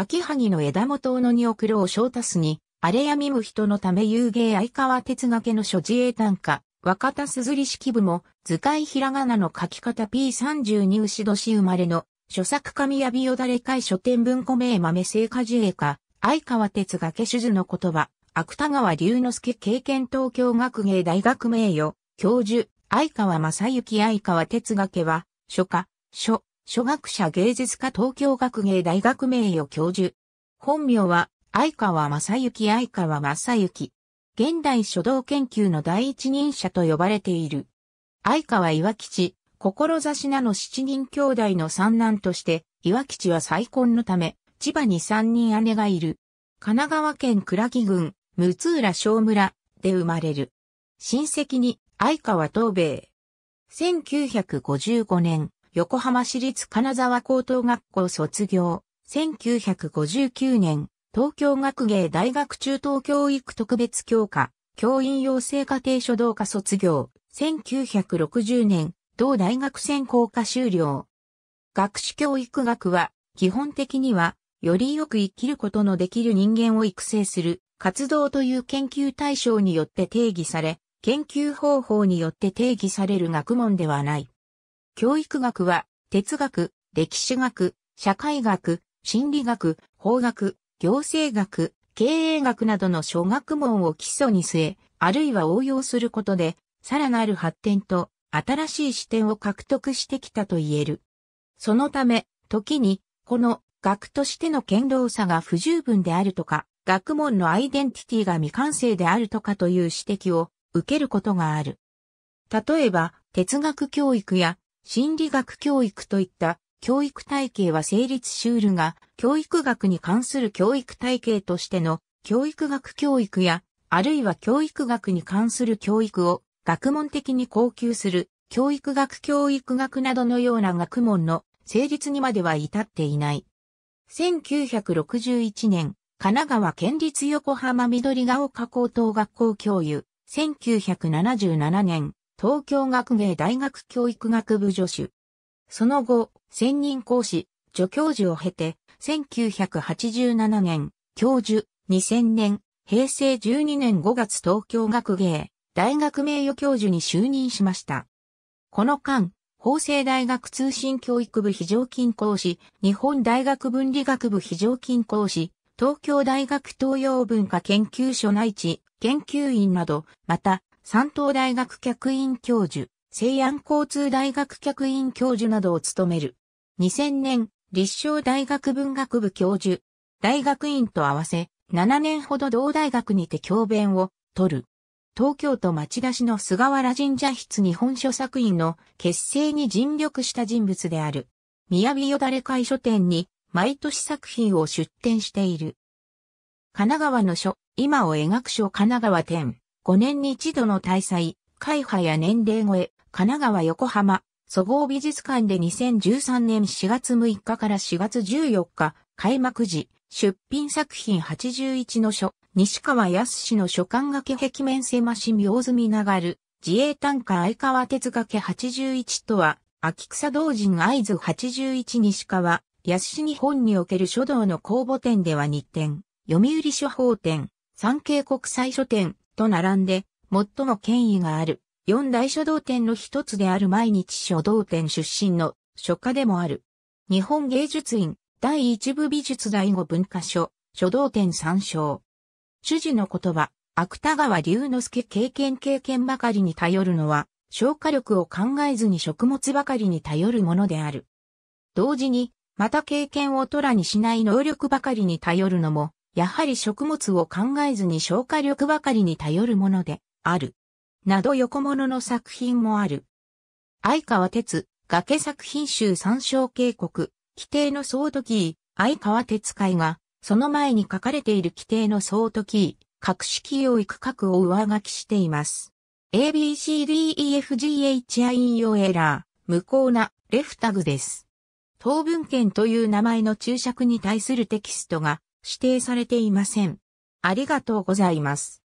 秋萩の枝元のに送ろう小多すに、荒れやみむ人のため遊芸相川哲学の諸自衛短歌、若田すずり式部も、図解ひらがなの書き方 P32 牛年生まれの、著作神やびよだれ会書店文庫名豆聖果樹絵家、相川哲学主樹の言葉、芥川龍之介経験東京学芸大学名誉、教授、相川正幸相川哲学は、書家、書、初学者芸術家東京学芸大学名誉教授。本名は、相川正幸相川正幸。現代書道研究の第一人者と呼ばれている。相川岩吉、志なの七人兄弟の三男として、岩吉は再婚のため、千葉に三人姉がいる。神奈川県倉木郡、六浦小村で生まれる。親戚に相川東米。1955年、横浜市立金沢高等学校卒業。1959年、東京学芸大学中等教育特別教科、教員養成家庭書道科卒業。1960年、同大学専攻科修了。学士教育学は、基本的には、よりよく生きることのできる人間を育成する活動という研究対象によって定義され、研究方法によって定義される学問ではない。教育学は、哲学、歴史学、社会学、心理学、法学、行政学、経営学などの諸学問を基礎に据え、あるいは応用することで、さらなる発展と新しい視点を獲得してきたと言える。そのため、時に、この学としての堅牢さが不十分であるとか、学問のアイデンティティが未完成であるとかという指摘を受けることがある。例えば、哲学教育や心理学教育といった教育体系は成立シュールが教育学に関する教育体系としての教育学教育やあるいは教育学に関する教育を学問的に高級する教育学教育学などのような学問の成立にまでは至っていない。1961年、神奈川県立横浜緑ヶ丘高等学校教諭、1977年、東京学芸大学教育学部助手。その後、専任講師、助教授を経て、1987年、教授、2000年、平成12年5月東京学芸、大学名誉教授に就任しました。この間、法政大学通信教育部非常勤講師、日本大学文理学部非常勤講師、東京大学東洋文化研究所内地研究員など、また、山東大学客員教授、西安交通大学客員教授などを務める。2000年、立正大学文学部教授、大学院と合わせ、7年ほど同大学にて教鞭を取る。東京都町田市の菅原神社室日本書作院の結成に尽力した人物である。宮城よだれ会書店に毎年作品を出展している。神奈川の書、今を描く書神奈川店。5年に一度の大祭、会派や年齢超え、神奈川横浜、総合美術館で2013年4月6日から4月14日、開幕時、出品作品81の書、西川康の書館掛け壁面狭し明み流る、自衛単価相川哲掛81とは、秋草同人合図81西川、康氏日本における書道の公募展では日展、読売書法展、産経国際書店、と並んで、最も権威がある、四大書道展の一つである毎日書道展出身の書家でもある。日本芸術院、第一部美術第五文化書、書道展参照。主事の言葉、芥川龍之介経験経験ばかりに頼るのは、消化力を考えずに食物ばかりに頼るものである。同時に、また経験を虎にしない能力ばかりに頼るのも、やはり食物を考えずに消化力ばかりに頼るもので、ある。など横物の作品もある。相川哲、崖作品集参照警告、規定の総時キー、相川哲会が、その前に書かれている規定の総時キー、格式を育格を上書きしています。ABCDEFGHI e 用エラー、無効なレフタグです。当文献という名前の注釈に対するテキストが指定されていません。ありがとうございます。